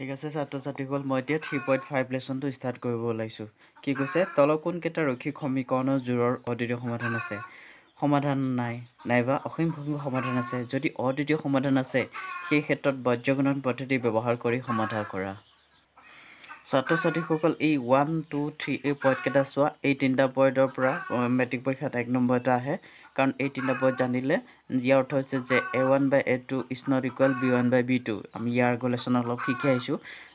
ঠিক আছে ছাত্ৰ ছাত্ৰীসকল মই এতিয়া থ্ৰী পইণ্ট ফাইভ লেচনটো ষ্টাৰ্ট কৰিব ওলাইছোঁ কি কৈছে তলৰ কোনকেইটা ৰক্ষিক সমীকৰণৰ জোৰৰ অদ্বিতীয় সমাধান আছে সমাধান নাই নাইবা অসীম ভূমিক সমাধান আছে যদি অদ্বিতীয় সমাধান আছে সেই ক্ষেত্ৰত বজ্ৰগণন পদ্ধতি ব্যৱহাৰ কৰি সমাধান কৰা ছাত্ৰ ছাত্ৰীসকল এই ওৱান টু থ্ৰী এই পইণ্টকেইটা চোৱা এই তিনিটা পইণ্টৰ পৰা মেট্ৰিক পৰীক্ষাত এক নম্বৰ এটা আহে কারণ এই তিনটা পয়েন্ট জানিলে ইয়ার অর্থ হচ্ছে যে A one by A two is not equal B one by B two আমি ইয়ার গোলেশন অল্প শিখে আইসো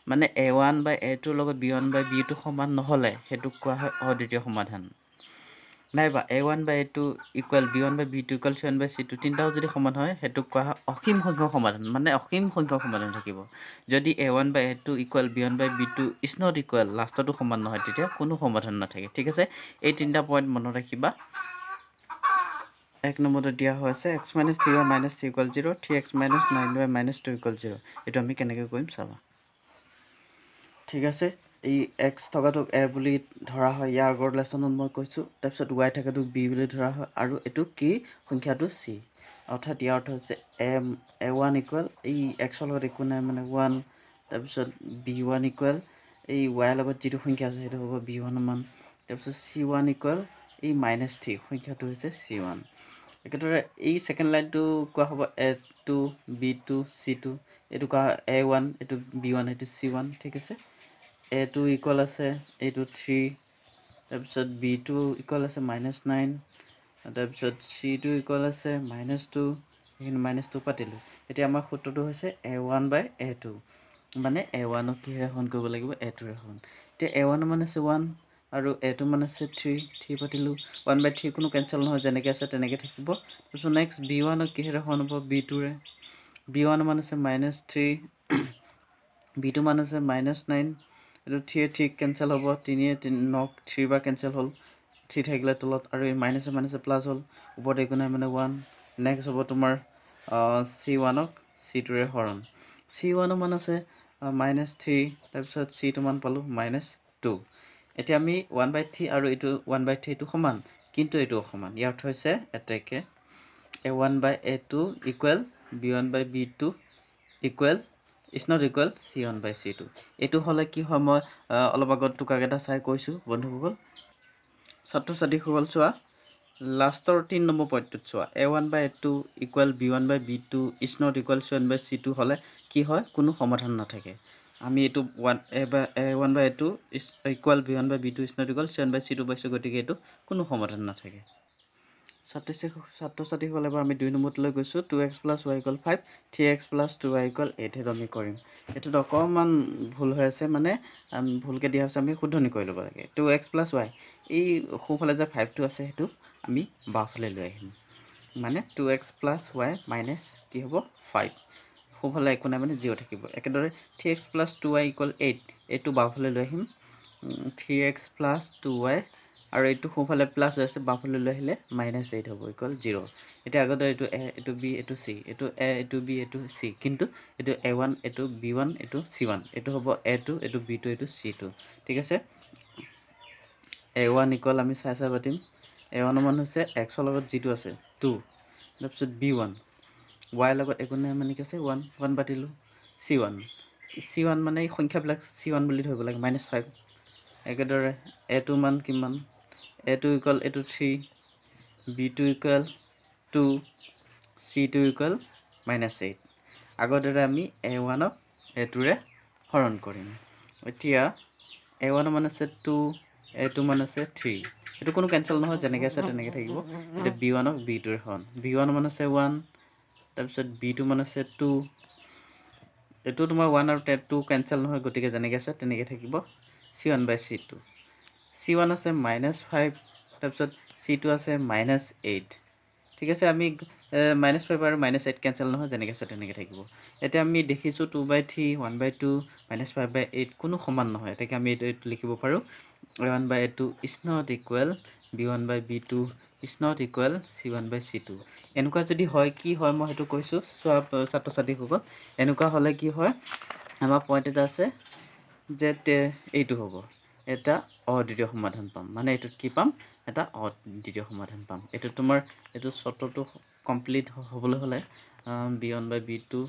মানে এ ওয়ান বাই এ টুর B one by B two সমান নহলে সেট কোয়া হয় অদ্বিতীয় সমাধান নাইবা A one by A two equal B one by B two equal seven by C two তিনটাও যদি সমান হয় সেইটোক কোৱা হয় অসীম সংখ্যক সমাধান মানে অসীম সংখ্যক সমাধান থাকিব যদি A one by A two equal B one by B two is not equal লাষ্টতো সমান নহয় তেতিয়া কোনো সমাধান নাথাকে ঠিক আছে এই তিনিটা পইণ্ট মনত ৰাখিবা এক নম্বৰত দিয়া হৈ আছে X minus three Y minus three equal zero' three X minus nine Y minus two equal zero' এইটো আমি কেনেকৈ কৰিম চাবা ঠিক আছে এই এক্স থকাটোক এ বুলি ধৰা হয় ইয়াৰ আগৰ লেচনত মই কৈছোঁ তাৰপিছত ৱাই থকাটোক বি বুলি ধৰা হয় আৰু এইটো কি সংখ্যাটো চি অৰ্থাৎ ইয়াৰ অৰ্থ হৈছে এ এ ৱান ইকুৱেল এই এক্সৰ লগত একো নাই মানে ৱান তাৰপিছত বি ৱান ইকুৱেল এই ৱাইৰ লগত যিটো সংখ্যা আছে সেইটো হ'ব বি ৱানমান তাৰপিছত চি ৱান ইকুৱেল এই মাইনাছ থ্ৰী সংখ্যাটো হৈছে চি ৱান একেদৰে এই ছেকেণ্ড লাইনটো কোৱা হ'ব A two B two C two এইটো কোৱা এ ওৱান এইটো বি ওৱান এইটো চি ওৱান ঠিক আছে এ টু ইকুৱেল আছে এইটো থ্ৰী তাৰপিছত বি টু ইকুৱেল আছে মাইনাছ নাইন তাৰপিছত চি টু ইকুৱেল আছে মাইনাছ টু সেইখিনি মাইনাছ টু পাতিলোঁ এতিয়া আমাৰ সূত্ৰটো হৈছে এ ওৱান বাই এ টু মানে এ ওৱানক কিহেৰে সহন কৰিব লাগিব এ টুৰে সহন এতিয়া এ ওৱানৰ মানে আছে ওৱান আৰু এইটো মানে আছে থ্ৰী থ্ৰী পাতিলোঁ ওৱান বাই থ্ৰী কোনো কেঞ্চেল নহয় যেনেকৈ আছে তেনেকৈ থাকিব তাৰপিছত নেক্সট বি ওৱানক কিহেৰে সমান হ'ব বি টুৰে বি ওৱান মানে আছে মাইনাছ থ্ৰী বি টু মানে আছে মাইনাছ নাইন এইটো থ্ৰীয়ে থ্ৰীক কেঞ্চেল হ'ব তিনিয়ে নক থ্ৰী বা কেঞ্চেল হ'ল থ্ৰী থাকিলে তলত আৰু এই মাইনাছে মাইনাছে প্লাছ হ'ল ওপৰত একো নাই মানে ওৱান নেক্সট হ'ব তোমাৰ চি ওৱানক চি টুৰে হৰণ চি ওৱানো মান আছে মাইনাছ থ্ৰী তাৰপিছত চি টু মান পালোঁ মাইনাছ টু এতিয়া আমি ওৱান বাই থ্ৰী আৰু এইটো ওৱান বাই থ্ৰীটো সমান কিন্তু এইটো অসমান ইয়াৰ অৰ্থ হৈছে এটেকে A one by A two equal B one by B two equal is not equal C one by C two এইটো হ'লে কি হয় মই অলপ আগত টোকাক এটা চাই কৈছোঁ বন্ধুসকল ছাত্ৰ ছাত্ৰীসকল চোৱা লাষ্টৰ তিনি নম্বৰ পইণ্টটোত চোৱা A one by A two equal B one by B two is not equal C one by C two হ'লে কি হয় কোনো সমাধান নাথাকে আমি এইটো one A A one by A two equal B one by B two is not equal C one by C two পাইছোঁ গতিকে এইটো কোনো সমাধান নাথাকে ছাত্ৰ ছাত্ৰ ছাত্ৰীসকলে বাৰু আমি দুই নম্বৰটোলৈ গৈছোঁ two X plus Y equal five three X plus two Y equal eight সেইটো আমি কৰিম এইটোত অকণমান ভুল হৈ আছে মানে ভুলকৈ দিয়া হৈছে আমি শুদ্ধনি কৰি ল'ব লাগে টু এক্স প্লাছ ৱাই এই সোঁফালে যে ফাইভটো আছে সেইটো আমি বাওঁফালে লৈ আহিম মানে two X plus Y minus কি হ'ব ফাইভ সোঁফালে একো নাই মানে জিৰ' থাকিব একেদৰে three X plus two Y equal eight এইটো বাওঁফালে লৈ আহিম three X plus two Y আৰু এইটো সোঁফালে প্লাছ হৈ আছে বাওঁফালে লৈ আহিলে মাইনাছ এইট হ'ব ইকুৱেল জিৰ' এতিয়া আগতে এইটো এ এইটো বি এইটো চি এইটো এ এইটো বি এইটো চি কিন্তু এইটো এ ওৱান এইটো বি ওৱান এইটো চি ওৱান এইটো হ'ব এ টু এইটো বি টু এইটো চি টু ঠিক আছে এ ওৱান ইকুৱেল আমি চাই চাই পাতিম এ ওৱানৰ মান হৈছে এক্সৰ লগত যিটো আছে টু তাৰপিছত বি ওৱান ৱাইৰ লগত একো নাই মানে কি আছে ওৱান ওৱান পাতিলোঁ চি ওৱান চি ওৱান মানে এই সংখ্যাবিলাক চি ওৱান বুলি ধৰিব লাগে মাইনাছ ফাইভ একেদৰে এ টু মান কিমান A two equal A two three B two equal two C two equal minus eight আগৰ দৰে আমি এ ওৱানক এ টুৰে হৰণ কৰিম এতিয়া এ ওৱান মান আছে টু এ টু মান আছে থ্ৰী এইটো কোনো কেঞ্চেল নহয় যেনেকৈ আছে তেনেকৈ থাকিব এতিয়া বি ওৱানক বি টুৰে হৰণ বি ওৱান মান আছে ওৱান তাৰপিছত বিটো মানে ছেট টু এইটো তোমাৰ ওৱান আৰু টেট টু কেঞ্চেল নহয় গতিকে যেনেকৈ আছে তেনেকৈ থাকিব C one by C two C one আছে মাইনাছ ফাইভ তাৰপিছত চি টু আছে মাইনাছ এইট ঠিক আছে আমি মাইনাছ ফাইভ আৰু মাইনাছ এইট কেঞ্চেল নহয় যেনেকৈ আছে তেনেকৈ থাকিব এতিয়া আমি দেখিছোঁ two by three one by two minus five by eight কোনো সমান নহয় এতিয়া আমি এইটো এইটো লিখিব পাৰোঁ one by eight two is not equal B one by B two is not equal C one by C two এনেকুৱা যদি হয় কি হয় মই সেইটো কৈছোঁ চোৱা ছাত্ৰ ছাত্ৰীসকল এনেকুৱা হ'লে কি হয় আমাৰ পইণ্ট এটা আছে যে এইটো হ'ব এটা অদ্বিতীয় সমাধান পাম মানে এইটোত কি পাম এটা অদ্বিতীয় সমাধান পাম এইটো তোমাৰ এইটো চত্ৰটো কমপ্লিট হ'বলৈ হ'লে B one by B two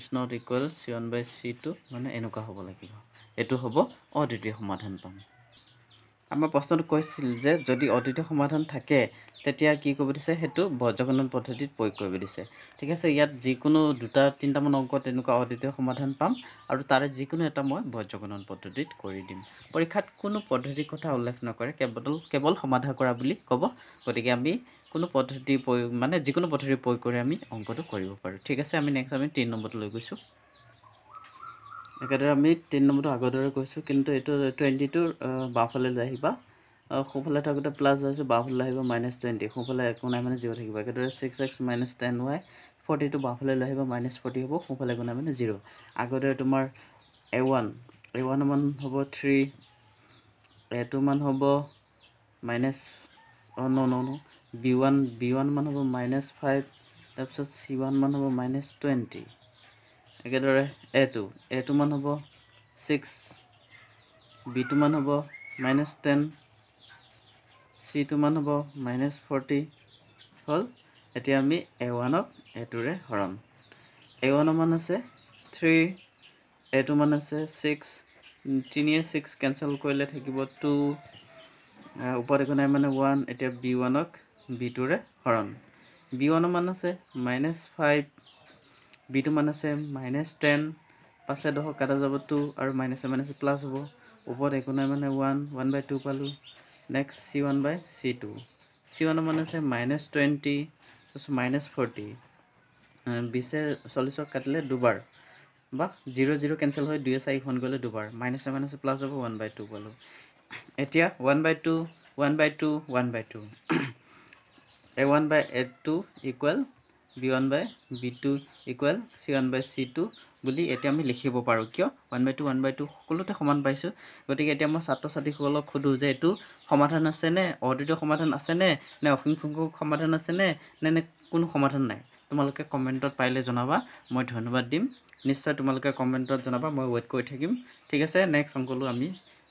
is not equal C one by C two মানে এনেকুৱা হ'ব লাগিব এইটো হ'ব অদ্বিতীয় সমাধান পাম আমাৰ প্ৰশ্নটো কৈছিল যে যদি অদ্বিতীয় সমাধান থাকে তেতিয়া কি কৰিব দিছে সেইটো বজ্ৰগণন পদ্ধতিত প্ৰয়োগ কৰিব দিছে ঠিক আছে ইয়াত যিকোনো দুটা তিনিটামান অংক তেনেকুৱা অদ্বিতীয় সমাধান পাম আৰু তাৰে যিকোনো এটা মই বজ্ৰগণন পদ্ধতিত কৰি দিম পৰীক্ষাত কোনো পদ্ধতিৰ কথা উল্লেখ নকৰে কেৱল কেৱল সমাধা কৰা বুলি ক'ব গতিকে আমি কোনো পদ্ধতি প্ৰয়োগ মানে যিকোনো পদ্ধতি প্ৰয়োগ কৰি আমি অংকটো কৰিব পাৰোঁ ঠিক আছে আমি নেক্সট আমি তিনি নম্বৰটো লৈ গৈছোঁ একেদৰে আমি তিনি নম্বৰটো আগৰদৰে কৈছোঁ কিন্তু এইটো টুৱেণ্টিটোৰ বাওঁফালে আহিবা সোঁফালে থাকোঁতে প্লাছ হৈছে বাওঁফালে আহিব মাইনাছ টুৱেণ্টি সোঁফালে একো নাই মানে জিৰ' থাকিব একেদৰে six X minus ten Y ফৰ্টিটো বাওঁফালে লৈ আহিব মাইনাছ ফৰ্টি হ'ব সোঁফালে একো নাই মানে জিৰ' আগৰ দৰে তোমাৰ এ ওৱান এ ওৱানমান হ'ব থ্ৰী এ টুমান হ'ব মাইনাছ অঁ ন ন বি ওৱান বি ওৱান মান হ'ব মাইনাছ ফাইভ তাৰপিছত চি ওৱান মান হ'ব মাইনাছ টুৱেণ্টি একেদৰে এ টু এ টু মান হ'ব ছিক্স বি টু মান হ'ব মাইনাছ টেন চি টু মান হ'ব মাইনাছ ফৰ্টি হ'ল এতিয়া আমি এ ওৱানক এ টুৰে হৰণ এ ওৱানৰ মান আছে থ্ৰী এ টু মান আছে ছিক্স তিনিয়ে ছিক্স কেঞ্চেল কৰিলে থাকিব টু ওপৰত একো নাই মানে ওৱান এতিয়া বি ওৱানক বি টুৰে হৰণ বি ওৱানৰ মান আছে মাইনাছ ফাইভ বিটো মান আছে মাইনাছ টেন পাছে দহ কাটা যাব টু আৰু মাইনাছে মাইনাছে প্লাছ হ'ব ওপৰত একো নাই মানে ওৱান ওৱান বাই টু পালোঁ next C one by C two C ওৱানৰ মানে আছে মাইনাছ টুৱেণ্টি তাৰপিছত মাইনাছ ফৰ্টি বিছে চল্লিছক কাটিলে দুবাৰ বা জিৰ' জিৰ' কেঞ্চেল হৈ দুই চাৰিখন গ'লে দুবাৰ মাইনাছে মাইনাছে প্লাছ হ'ব ওৱান বাই টু পালোঁ এতিয়া one by two one by two one by two A one by eight two equal B one by B two equal C one by C two বুলি এতিয়া আমি লিখিব পাৰোঁ কিয় one by two one by two সকলোতে সমান পাইছোঁ গতিকে এতিয়া মই ছাত্ৰ ছাত্ৰীসকলক সোধোঁ যে এইটো সমাধান আছেনে অদ্বিতীয় সমাধান আছেনে নে অসংখ্যক সমাধান আছেনে নে নে কোনো সমাধান নাই তোমালোকে কমেণ্টত পাৰিলে জনাবা মই ধন্যবাদ দিম নিশ্চয় তোমালোকে কমেণ্টত জনাবা মই ৱেইট কৰি থাকিম ঠিক আছে নেক্সট অংকলৈ আমি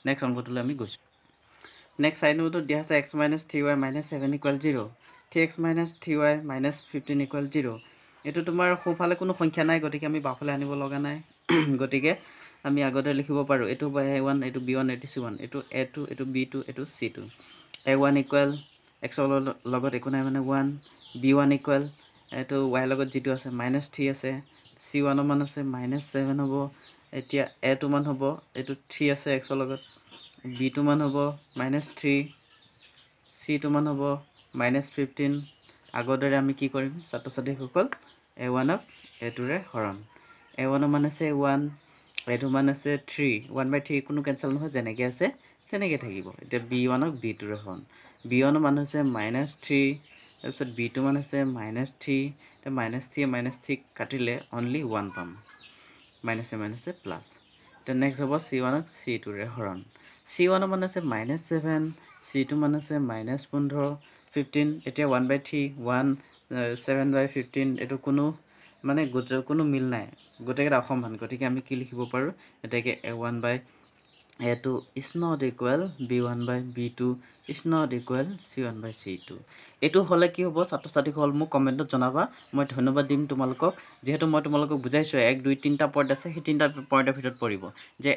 নেক্সট অংকটোলৈ আমি গৈছোঁ নেক্সট চাৰি নম্বৰটোত দিয়া আছে X minus three Y minus seven equal zero' three X minus three Y minus fifteen equal zero' এইটো তোমাৰ সোঁফালে কোনো সংখ্যা নাই গতিকে আমি বাওঁফালে আনিব লগা নাই গতিকে আমি আগতে লিখিব পাৰোঁ এইটো বাই এ ওৱান এইটো বি ওৱান এইটো চি ওৱান এইটো এ টু এইটো বি টু এইটো C two A one equal এক্সৰ লগত একো নাই মানে ওৱান বি ওৱান ইকুৱেল এইটো ৱাইৰ লগত যিটো আছে মাইনাছ থ্ৰী আছে চি ওৱানৰ মান আছে মাইনাছ ছেভেন হ'ব এতিয়া এ টু মান হ'ব এইটো থ্ৰী আছে এক্সৰ লগত বি টু হ'ব মাইনাছ থ্ৰী চি টু হ'ব মাইনাচ ফিফটিন আগৰদৰে আমি কি কৰিম ছাত্ৰ ছাত্ৰীসকল এ ওৱানক এ টুৰে হৰণ এ ওৱানৰ মান আছে ওৱান এ টু মান আছে থ্ৰী ওৱান বাই থ্ৰী কোনো কেঞ্চেল নহয় যেনেকৈ আছে তেনেকৈ থাকিব এতিয়া বি ওৱানক বি টুৰে হৰণ বি ওৱানৰ মান হৈছে মাইনাচ থ্ৰী তাৰপিছত বি টু মান আছে মাইনাচ থ্ৰী এতিয়া মাইনাচ থ্ৰী মাইনাচ থ্ৰী কাটিলে অনলি ওৱান পাম মাইনাচে মাইনাচে প্লাছ এতিয়া নেক্সট হ'ব চি ওৱানক চি টুৰে হৰণ চি ওৱানৰ মান আছে মাইনাচ ছেভেন চি টু মান আছে মাইনাচ পোন্ধৰ ফিফটিন এতিয়া one by three one seven by fifteen এইটো কোনো মানে গোটেই কোনো মিল নাই গোটেইকেইটা অসমান গতিকে আমি কি লিখিব পাৰোঁ এতিয়াকে A one by A two is not equal B one by B two is not equal C one by C two এইটো হ'লে কি হ'ব ছাত্ৰ ছাত্ৰীসকল মোক কমেণ্টত জনাবা মই ধন্যবাদ দিম তোমালোকক যিহেতু মই তোমালোকক বুজাইছোঁ এক দুই তিনিটা পইণ্ট আছে সেই তিনিটা পইণ্টৰ ভিতৰত পৰিব যে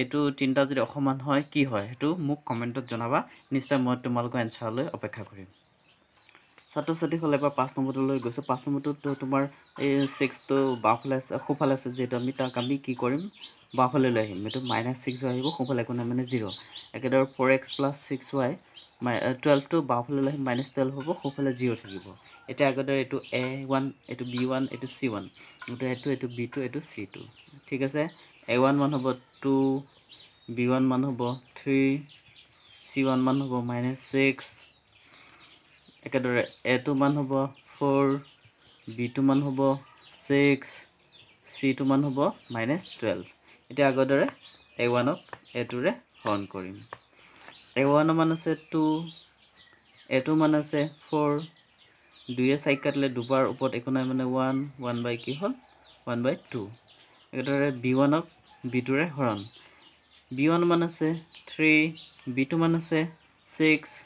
এইটো তিনিটা যদি অসমান হয় কি হয় সেইটো মোক কমেণ্টত জনাবা নিশ্চয় মই তোমালোকৰ এনচাৰলৈ অপেক্ষা কৰিম ছাত্ৰ ছাত্ৰীসকলে এবাৰ পাঁচ নম্বৰটো লৈ গৈছে পাঁচ নম্বৰটোত তোমাৰ এই ছিক্সটো বাওঁফালে আছে সোঁফালে আছে যিহেতু আমি তাক আমি কি কৰিম বাওঁফালে লৈ আহিম এইটো মাইনাছ ছিক্স ৱাই আহিব সোঁফালে একো নাই মানে জিৰ' একেদৰে four X plus six Y মাই টুৱেলভটো বাওঁফালে লৈ আহিম মাইনাছ টুৱেলভ হ'ব সোঁফালে জিৰ' থাকিব এতিয়া আগতে এইটো এ ওৱান এইটো বি ওৱান এইটো চি ওৱান এইটো এইটো এইটো বি টু এইটো চি টু ঠিক আছে এ ওৱান ওৱান হ'ব টু বি ওৱান মান হ'ব থ্ৰী চি ওৱান মান হ'ব মাইনাছ ছিক্স একেদৰে এ টো মান হ'ব ফ'ৰ বি টো মান হ'ব ছিক্স চি টো মান হ'ব মাইনাছ টুৱেল্ভ এতিয়া আগৰ দৰে এ ওৱানক এ টুৰে হৰণ কৰিম এ ওৱানৰ মান আছে টু এ টু মান আছে ফ'ৰ দুয়ে চাৰি কাটিলে দুবাৰ ওপৰত একো নাই মানে ওৱান ওৱান বাই কি হ'ল ওৱান বাই টু একেদৰে বি ওৱানক বি টুৰে হৰণ বি ওৱান মান আছে থ্ৰী বি টু মান আছে ছিক্স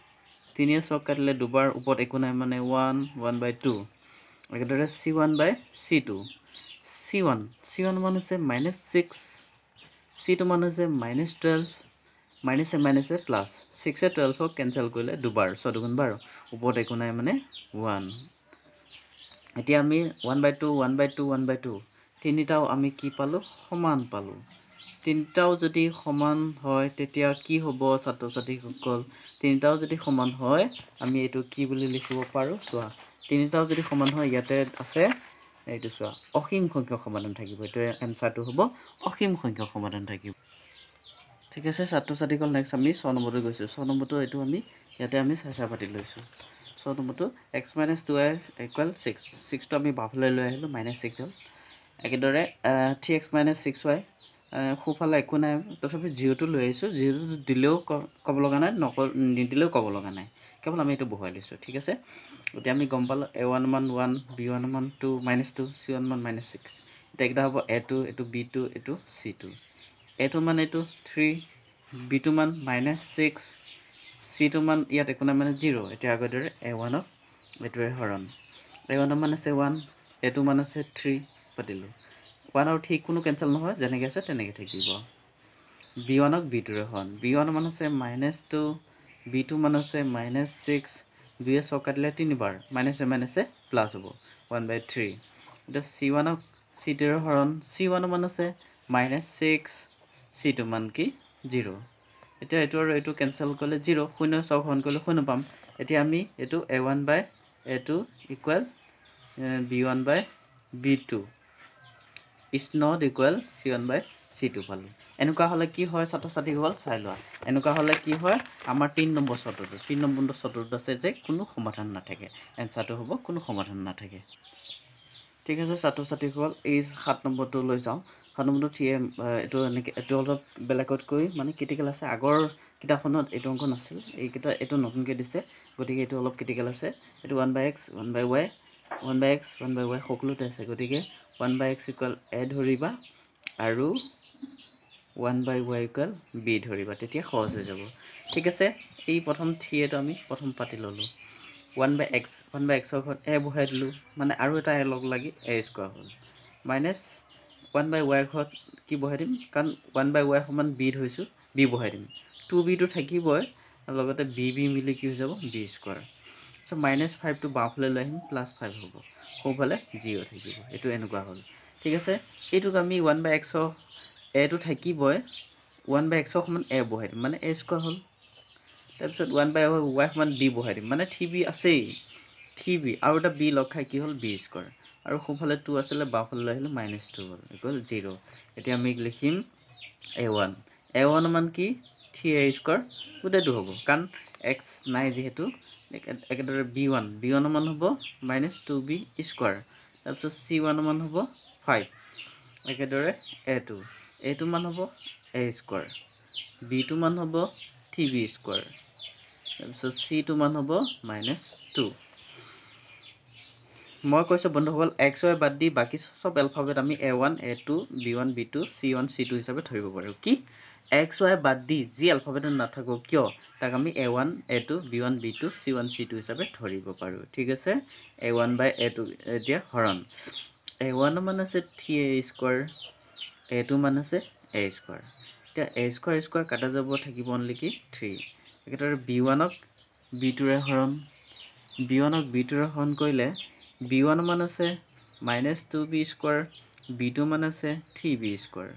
তিনিয়ে ছক কাটিলে দুবাৰ ওপৰত একো নাই মানে ওৱান ওৱান বাই টু একেদৰে C one by C two C one C one মান হৈছে মাইনাছ ছিক্স চি টু মান হৈছে মাইনাছ টুৱেলভ মাইনাছে মাইনাছে প্লাছ ছিক্সে টুৱেলভক কেঞ্চেল কৰিলে দুবাৰ ছ দুগুণ বাৰ ওপৰত একো নাই মানে ওৱান এতিয়া আমি one by two one by two one by two তিনিটাও আমি কি পালোঁ সমান পালোঁ তিনিটাও যদি সমান হয় তেতিয়া কি হ'ব ছাত্ৰ ছাত্ৰীসকল তিনিটাও যদি সমান হয় আমি এইটো কি বুলি লিখিব পাৰোঁ চোৱা তিনিটাও যদি সমান হয় ইয়াতে আছে এইটো চোৱা অসীম সংখ্যক সমাধান থাকিব এইটো এনচাৰটো হ'ব অসীম সংখ্যক সমাধান থাকিব ঠিক আছে ছাত্ৰ ছাত্ৰীসকল নেক্সট আমি ছয় নম্বৰটো গৈছোঁ ছয় নম্বৰটো এইটো আমি ইয়াতে আমি চেচা পাতি লৈছোঁ ছয় নম্বৰটো X minus two X equal six ছিক্সটো আমি বাফলৈ লৈ আহিলোঁ মাইনাছ ছিক্স হ'ল একেদৰে three X minus six Y সোঁফালে একো নাই তথাপি জিঅ'টো লৈ আহিছোঁ জিঅ'টো দিলেও ক'ব লগা নাই নক নিদিলেও ক'ব লগা নাই কেৱল আমি এইটো বহুৱাই দিছোঁ ঠিক আছে এতিয়া আমি গম পালোঁ A one one one B one one two minus two C one one minus six এতিয়া এইকেইটা হ'ব এ টু এইটো বি টু এইটো চি টু এ টু মানে এইটো থ্ৰী বি টু মান মাইনাছ ছিক্স চি টু মান ইয়াত একো নাই মানে জিৰ' এতিয়া আগৰ দৰে এ ওৱানক এইটোৱে হৰণ এ ওৱানৰ মান আছে ওৱান এ টু মান আছে থ্ৰী পাতিলোঁ ওৱান আৰু থ্ৰী কোনো কেঞ্চেল নহয় যেনেকৈ আছে তেনেকৈ থাকিব বি ওৱানক বি টুৰে হ'ল বি ওৱান মানে আছে মাইনাছ টু বি টু মানে আছে মাইনাছ ছিক্স দুয়ে ছকা দিলে তিনিবাৰ মাইনাছে মাইনাছে প্লাছ হ'ব ওৱান বাই থ্ৰী এতিয়া চি ওৱানক চি টুৰে হৰণ চি ওৱানো মানে আছে মাইনাছ ছিক্স চি টু মান কি জিৰ' এতিয়া এইটো আৰু এইটো কেঞ্চেল কৰিলে জিৰ' শূন্য ছক হৰণ কৰিলে শূন্য পাম এতিয়া আমি এইটো A one by A two equal B one by B two is not equal C one by C two পালো এনেকুৱা হ'লে কি হয় ছাত্ৰ ছাত্ৰীসকল চাই লোৱা এনেকুৱা হ'লে কি হয় আমাৰ তিনি নম্বৰ চতুৰ্থ তিনি নম্বৰ চতুৰ্থ আছে যে কোনো সমাধান নাথাকে এনচাৰটো হ'ব কোনো সমাধান নাথাকে ঠিক আছে ছাত্ৰ ছাত্ৰীসকল এই সাত লৈ যাওঁ সাত নম্বৰটো থিয়ে এইটো এনেকৈ এইটো অলপ বেলেগতকৈ মানে ক্ৰিটিকেল আছে আগৰ কিতাপখনত এইটো অংক নাছিল এইকেইটা এইটো নতুনকৈ দিছে গতিকে এইটো অলপ ক্ৰিটিকেল আছে এইটো one by X one by Y one by X one by Y সকলোতে আছে গতিকে 1 by x equal a ধৰিবা আৰু 1 by y equal b ধৰিবা তেতিয়া সহজ হৈ যাব ঠিক আছে এই প্ৰথম থিয়েটো আমি প্ৰথম পাতি ললো 1 by x 1 by x ৰ ঘৰত a বহাই দিলো মানে আৰু এটা a লগ লাগি a স্কোৱাৰ হ'ল মাইনাস 1 by y ঘৰত কি বহাই দিম কাৰণ 1 by y সমান b ধৰিছো b বহাই দিম 2b টো থাকিবই লগতে b b মিলি কি হৈ যাব b স্কোৱাৰ চ' মাইনাছ ফাইভটো বাওঁফালে লৈ আহিম প্লাছ ফাইভ হ'ব সোঁফালে জিৰ' থাকিব এইটো এনেকুৱা হ'ল ঠিক আছে এইটোক আমি ওৱান বাই এক্সৰ এটো থাকিবই ওৱান বাই এক্সৰ সমান এ বহাই দিম মানে এ স্কুৱাৰ হ'ল তাৰপিছত ওৱান বাই ৱাই সমান বি বহাই দিম মানে থ্ৰী বি আছেই থ্ৰী বি আৰু এটা বি লগ খাই কি হ'ল বি স্কুৱাৰ আৰু সোঁফালে টু আছিলে বাওঁফালে লৈ আহিলে মাইনাছ টু হ'ল হ'ল জিৰ' এতিয়া আমি লিখিম এ ওৱান এ ওৱান মান কি থ্ৰী এ স্কুৱাৰ গোটেইটো হ'ব কাৰণ এক্স নাই যিহেতু একেদৰে বি ওৱান বি ওৱান মান হ'ব মাইনাছ টু বি স্কুৱাৰ তাৰপিছত চি ওৱানৰ মান হ'ব ফাইভ একেদৰে এ টু এ টু মান হ'ব এ স্কুৱাৰ বি টু মান হ'ব থ্ৰী বি স্কুৱাৰ তাৰপিছত চি টু মান হ'ব মাইনাছ টু মই কৈছোঁ বন্ধুসকল এক্স ৱাই বাদ দি বাকী চব এলফাবেট আমি A one A two B one B two C one C two হিচাপে ধৰিব পাৰোঁ কি এক্স ৱাই বাদ দি যি এলফাবেটত নাথাকোঁ কিয় তাক আমি A one A two B one B two C one C two হিচাপে ধৰিব পাৰোঁ ঠিক আছে A one by A two এতিয়া হৰণ এ ওৱানৰ মান আছে three A square A two মান আছে এ স্কুৱাৰ এতিয়া এ স্কুৱাৰ স্কুৱাৰ কাটা যাব থাকিব নেকি থ্ৰী একেদৰে বি ওৱানক বি টুৰে হৰণ বি ওৱানক বি টুৰে হৰণ কৰিলে বি ওৱানৰ মান আছে minus two B square B two মান আছে থ্ৰী বি স্কুৱাৰ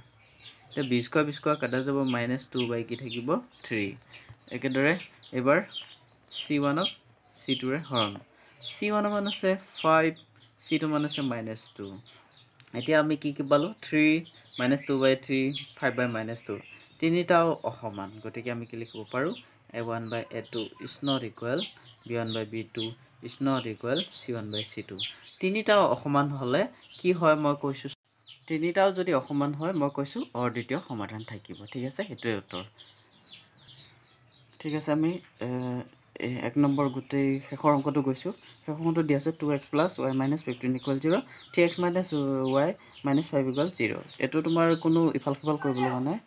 এতিয়া বি স্কুৱাৰ বি স্কুৱাৰ যাব মাইনাছ টু বাই কি থাকিব থ্ৰী একেদৰে এইবাৰ চি ওৱানক চি টুৰে হৰণ চি ওৱানৰ মান আছে ফাইভ চি টু মান আছে মাইনাছ টু এতিয়া আমি কি কি পালোঁ three minus two by three five by minus two তিনিটাও অসমান গতিকে আমি কি লিখিব পাৰোঁ A one by A two is not equal B one by B two is not equal C one by C two তিনিটাও অসমান হ'লে কি হয় মই কৈছোঁ তিনিটাও যদি অসমান হয় মই কৈছোঁ অৰ দ্বিতীয় সমাধান থাকিব ঠিক আছে সেইটোৱে উত্তৰ ঠিক আছে আমি এক নম্বৰ গোটেই শেষৰ অংকটো গৈছোঁ শেষ অংকটো দি আছে two X plus Y minus fifteen equal zero' three X minus Y minus five equal zero' এইটো তোমাৰ কোনো ইফাল সিফাল কৰিবলৈ নাই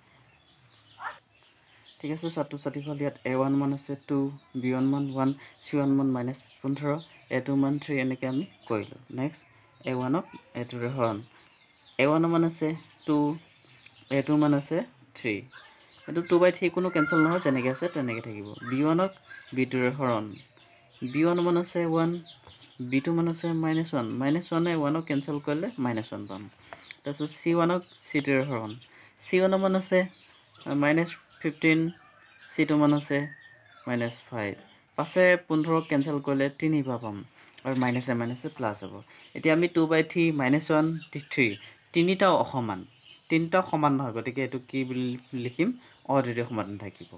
ঠিক আছে ছাত্ৰ ছাত্ৰী ছাত্ৰীসকল ইয়াত এ ওৱান ওৱান আছে two B one one one C one মান মাইনাছ পোন্ধৰ এ টু ওৱান থ্ৰী এনেকৈ আমি কৰিলোঁ নেক্সট এ ওৱানক এ টুৰে হৰণ এ ওৱান ওৱান আছে টু এ টু ওৱান আছে থ্ৰী এইটো টু বাই থ্ৰী কোনো কেঞ্চেল নহয় যেনেকৈ আছে তেনেকৈ থাকিব বি ওৱানক বি টুৰে হৰণ বি ওৱান মান আছে ওৱান বি টু মান আছে মাইনাছ ওৱান মাইনাছ ওৱানে ওৱানক কেঞ্চেল কৰিলে মাইনাছ ওৱান পাম তাৰপিছত চি ওৱানক চি টুৰে হৰণ চি ওৱানৰ মান আছে মাইনাছ ফিফটিন চি টু মান আছে মাইনাছ ফাইভ পাছে পোন্ধৰক কেঞ্চেল কৰিলে তিনি পৰা পাম আৰু মাইনাছে মাইনাছে প্লাছ হ'ব এতিয়া আমি two by three minus one three তিনিটাও অসমান তিনিটাও সমান নহয় গতিকে এইটো কি বুলি লিখিম অদ্বিতীয় সমাধান থাকিব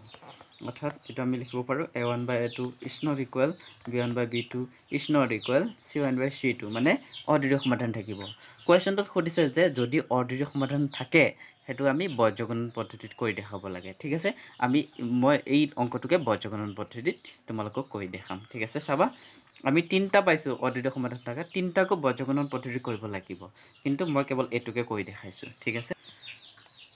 অৰ্থাৎ এইটো আমি লিখিব পাৰোঁ A one by A two is not equal B one by B two is not equal C one by C two মানে অদ্বিতীয় সমাধান থাকিব কুৱেশ্যনটোত সুধিছে যে যদি অদ্বিতীয় সমাধান থাকে সেইটো আমি বজ্যগণন পদ্ধতিত কৰি দেখাব লাগে ঠিক আছে আমি মই এই অংকটোকে বজ্যগণন পদ্ধতিত তোমালোকক কৰি দেখাম ঠিক আছে চাবা আমি তিনিটা পাইছোঁ অদ্বিতীয় সমাধান থকা তিনিটাকো বজ্যগণন পদ্ধতি কৰিব লাগিব কিন্তু মই কেৱল এইটোকে কৰি দেখাইছোঁ ঠিক আছে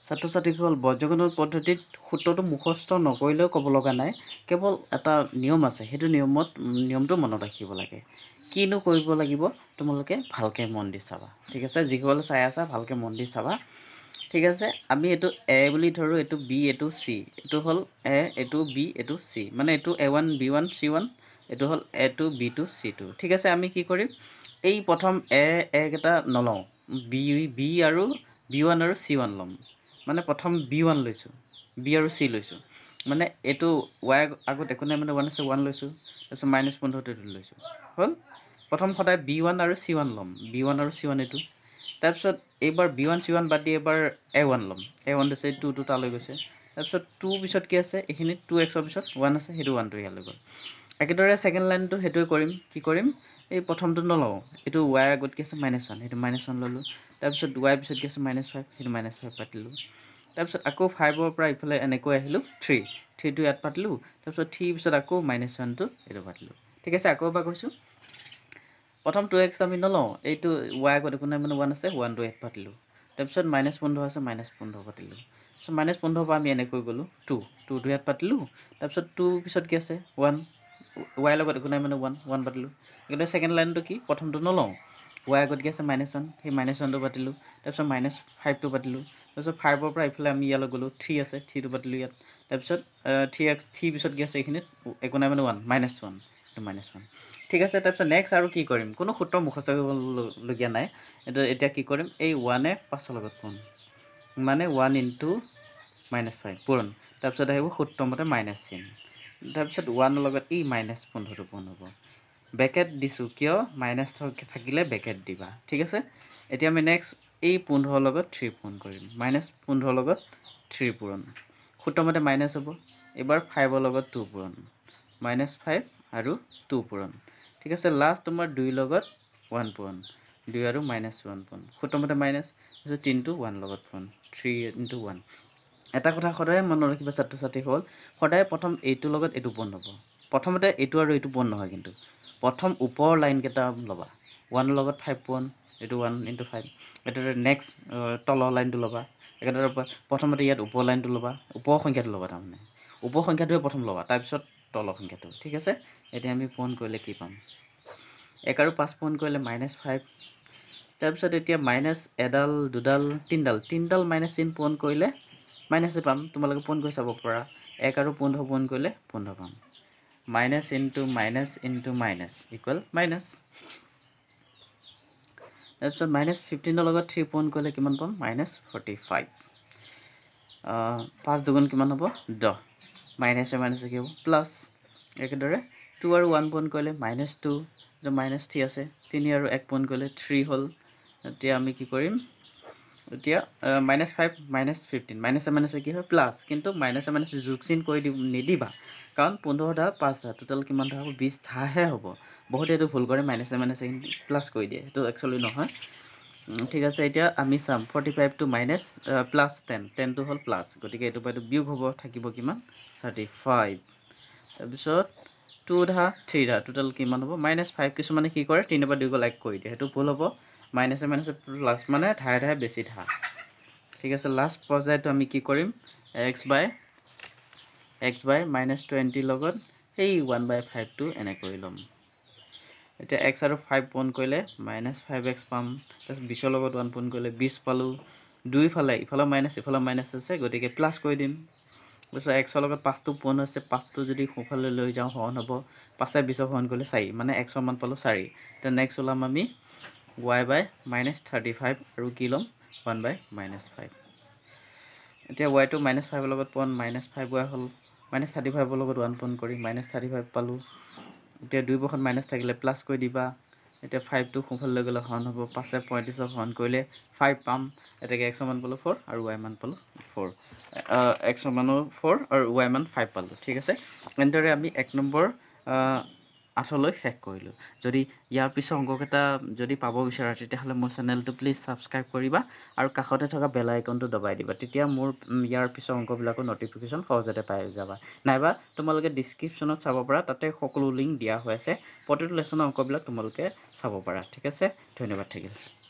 ছাত্ৰ ছাত্ৰীসকল বজ্ৰগণন পদ্ধতিত সূত্ৰটো মুখস্থ নকৰিলেও ক'ব লগা নাই কেৱল এটা নিয়ম আছে সেইটো নিয়মত নিয়মটো মনত ৰাখিব লাগে কিনো কৰিব লাগিব তোমালোকে ভালকৈ মন দি চাবা ঠিক আছে যিসকলে চাই আছা ভালকৈ মন দি চাবা ঠিক আছে আমি এইটো এ বুলি ধৰোঁ এইটো বি এইটো চি এইটো হ'ল এ এইটো বি এইটো চি মানে এইটো A one B one C one এইটো হ'ল A two B two C two ঠিক আছে আমি কি কৰিম এই প্ৰথম এ একেটা নলওঁ বি বি আৰু বি ওৱান আৰু চি ওৱান ল'ম মানে প্ৰথম বি ওৱান লৈছোঁ বি আৰু চি লৈছোঁ মানে এইটো ৱাই আগত একো নাই মানে ওৱান আছে ওৱান লৈছোঁ তাৰপিছত মাইনাছ পোন্ধৰটো লৈছোঁ হ'ল প্ৰথম সদায় বি ওৱান আৰু চি ওৱান ল'ম বি ওৱান আৰু চি ওৱান এইটো তাৰপিছত এইবাৰ বি ওৱান চি ওৱান বাদ দি এইবাৰ এ ওৱান ল'ম এ ওৱান দিছে টু টু তালৈ গৈছে তাৰপিছত টু পিছত কি আছে এইখিনি টু এক্সৰ পিছত ওৱান আছে সেইটো ওৱানটো ইয়ালৈ গ'ল একেদৰে ছেকেণ্ড লাইনটো সেইটোৱে কৰিম কি কৰিম এই প্ৰথমটো নলওঁ এইটো ৱাই আগত আছে মাইনাছ ওৱান সেইটো মাইনাছ ওৱান ল'লোঁ তাৰপিছত ওৱাইৰ পিছত কি আছে মাইনাছ ফাইভ সেইটো মাইনাছ ফাইভ পাতিলোঁ তাৰপিছত আকৌ ফাইভৰ পৰা ইফালে এনেকৈ আহিলোঁ থ্ৰী থ্ৰীটো ইয়াত পাতিলোঁ তাৰপিছত থ্ৰীৰ পিছত আকৌ মাইনাছ ওৱানটো এইটো পাতিলোঁ ঠিক আছে আকৌ এবাৰ কৈছোঁ প্ৰথম টু এক্স আমি নলওঁ এইটো ওৱাই আগত একো নাই মানে ওৱান আছে ওৱান টু এক পাতিলোঁ তাৰপিছত মাইনাছ পোন্ধৰ আছে মাইনাছ পোন্ধৰ পাতিলোঁ তাৰপিছত মাইনাছ পোন্ধৰৰ পৰা আমি এনেকৈ গ'লোঁ টু টু টুটো ইয়াত পাতিলোঁ তাৰপিছত টু পিছত কি আছে ওৱান ৱাই লগত একো নাই মানে ওৱান ওৱান পাতিলোঁ কিন্তু ছেকেণ্ড লাইনটো কি প্ৰথমটো নলওঁ ৱাই আগতকৈ আছে মাইনাছ ওৱান সেই মাইনাছ ওৱানটো পাতিলোঁ তাৰপিছত মাইনাছ ফাইভটো পাতিলোঁ তাৰপিছত ফাইভৰ পৰা এইফালে আমি ইয়ালৈ গ'লোঁ থ্ৰী আছে থ্ৰীটো পাতিলোঁ ইয়াত তাৰপিছত থ্ৰী থ্ৰী পিছত গৈ আছে এইখিনিত একো নাই মানে ওৱান মাইনাছ ওৱান এইটো মাইনাছ ওৱান ঠিক আছে তাৰপিছত নেক্সট আৰু কি কৰিম কোনো সূত্ৰ মুখস্থ কৰিবলগীয়া নাই এইটো এতিয়া কি কৰিম এই ওৱানে পাঁচৰ লগত পূৰণ মানে ওৱান ইনটু মাইনাছ ফাইভ পূৰণ তাৰপিছত আহিব সূত্ৰমতে মাইনাছ চিন তাৰপিছত ওৱানৰ লগত ই মাইনাছ পোন্ধৰটো পোন হ'ব বেকেট দিছোঁ কিয় মাইনাছ থাকিলে বেকেট দিবা ঠিক আছে এতিয়া আমি নেক্সট এই পোন্ধৰ লগত থ্ৰী পূৰণ কৰিম মাইনাছ পোন্ধৰ লগত থ্ৰী পূৰণ সূত্ৰমতে মাইনাছ হ'ব এইবাৰ ফাইভৰ লগত টু পূৰণ মাইনাছ ফাইভ আৰু টু পূৰণ ঠিক আছে লাষ্ট তোমাৰ দুইৰ লগত ওৱান পূৰণ দুই আৰু মাইনাছ ওৱান পূৰণ সূত্ৰমতে মাইনাছ তাৰপিছত তিনিটো ওৱান লগত পূৰণ থ্ৰী ইণ্টু ওৱান এটা কথা সদায় মনত ৰাখিবা ছাত্ৰ ছাত্ৰী হ'ল সদায় প্ৰথম এইটোৰ লগত এইটো বন্ধ হ'ব প্ৰথমতে এইটো আৰু এইটো বন্ধ নহয় কিন্তু প্ৰথম ওপৰৰ লাইনকেইটা ল'বা ওৱানৰ লগত ফাইভ ওৱান এইটো ওৱান ইণ্টু ফাইভ এইটোতে নেক্সট তলৰ লাইনটো ল'বা একেদৰে প্ৰথমতে ইয়াত ওপৰ লাইনটো ল'বা ওপৰ সংখ্যাটো ল'বা তাৰমানে ওপৰ সংখ্যাটোৱে প্ৰথম ল'বা তাৰপিছত তলৰ সংখ্যাটো ঠিক আছে এতিয়া আমি পূৰণ কৰিলে কি পাম এক আৰু পাঁচ পূৰণ কৰিলে মাইনাছ ফাইভ তাৰপিছত এতিয়া মাইনাছ এডাল দুডাল তিনিডাল তিনিডাল মাইনাছ তিনি পূৰণ কৰিলে মাইনাছে পাম তোমালোকে পোন গৈ চাব পৰা এক আৰু পোন্ধৰ পোন গ'লে পোন্ধৰ পাম minus into minus into minus equal minus তাৰপিছত মাইনাছ ফিফটিনৰ লগত থ্ৰী পোন গ'লে কিমান পাম মাইনাছ ফৰ্টি ফাইভ পাঁচ দুগুণ কিমান হ'ব দহ মাইনাছে মাইনাছে কি হ'ব প্লাছ একেদৰে টু আৰু ওৱান পোন কৰিলে মাইনাছ টু মাইনাছ থ্ৰী আছে তিনি আৰু এক পোন কৰিলে থ্ৰী হ'ল এতিয়া আমি কি কৰিম এতিয়া মাইনাচ ফাইভ মাইনাচ ফিফটিন মাইনাচে মাইনাচে কি হয় প্লাছ কিন্তু মাইনাচে মাইনাচে জোকচিন কৰি দি নিদিবা কাৰণ পোন্ধৰ পাঁচ পাঁচটা টোটেল কিমান ধৰা হ'ব বিছ ধাহে হ'ব বহুতে এইটো ভুল কৰে মাইনাচে মাইনাচে কিন্তু প্লাছ কৰি দিয়ে সেইটো একচুৱেলি নহয় ঠিক আছে এতিয়া আমি চাম ফৰ্টি ফাইভটো মাইনাচ প্লাছ টেন টেনটো হ'ল প্লাছ গতিকে এইটোৰ পৰা এইটো বিয়োগ হ'ব থাকিব কিমান থাৰ্টি ফাইভ তাৰপিছত টু ধা থ্ৰী ধা টোটেল কিমান হ'ব মাইনাচ ফাইভ কিছুমানে কি কৰে তিনিৰ পৰা দুই গ'ল এক কৰি দিয়ে সেইটো ভুল হ'ব মাইনাছে মাইনাছে লাষ্ট মানে ঠায়ে ঠায়ে বেছি ঠা ঠিক আছে লাষ্ট পৰ্যায়টো আমি কি কৰিম X by X by minus টুৱেণ্টিৰ লগত সেই ওৱান বাই ফাইভটো এনেকৈ ল'ম এতিয়া এক্স আৰু ফাইভ পোন কৰিলে মাইনাছ ফাইভ এক্স পাম তাৰপিছত বিছৰ লগত ওৱান পোন কৰিলে বিছ পালোঁ দুইফালে ইফালে মাইনাছ ইফালে মাইনাছ আছে গতিকে প্লাছ কৰি দিম তাৰপিছত এক্সৰ লগত পাঁচটো পোন আছে পাঁচটো যদি সোঁফালে লৈ যাওঁ হৰণ হ'ব পাছে বিছৰ হৰণ কৰিলে চাৰি মানে এক্সৰ পালোঁ চাৰি এতিয়া নেক্সট ওলাম আমি Y by minus thirty five और कि लम वन बै माइनास फाइव इतना वाई तो माइनास फाइव पन माइनास फाइव वाई हल माइनास थार्टी फाइव वन पन कर माइनास थार्टी फाइव पालू इतना दुई बखत माइनास थे प्लास को दिबा इतना फाइव तो सूफल ले गए हर्ण हम पाँच पैंतीस हर्ण कर फाइव पाम इतना एक मान पाल फोर और वाई मान पाल फोर एक मानो फोर और वाई मान फाइव पाल ठीक है इनदे आम एक नम्बर আঁচলৈ শেষ কৰিলোঁ যদি ইয়াৰ পিছৰ অংককেইটা যদি পাব বিচাৰা তেতিয়াহ'লে মোৰ চেনেলটো প্লিজ ছাবস্ক্ৰাইব কৰিবা আৰু কাষতে থকা বেল আইকনটো দবাই দিবা তেতিয়া মোৰ ইয়াৰ পিছৰ অংকবিলাকো ন'টিফিকেশ্যন সহজতে পাই যাবা নাইবা তোমালোকে ডিছক্ৰিপশ্যনত চাব পাৰা তাতে সকলো লিংক দিয়া হৈ আছে প্ৰতিটো লেশ্যনৰ অংকবিলাক তোমালোকে চাব পাৰা ঠিক আছে ধন্যবাদ থাকিল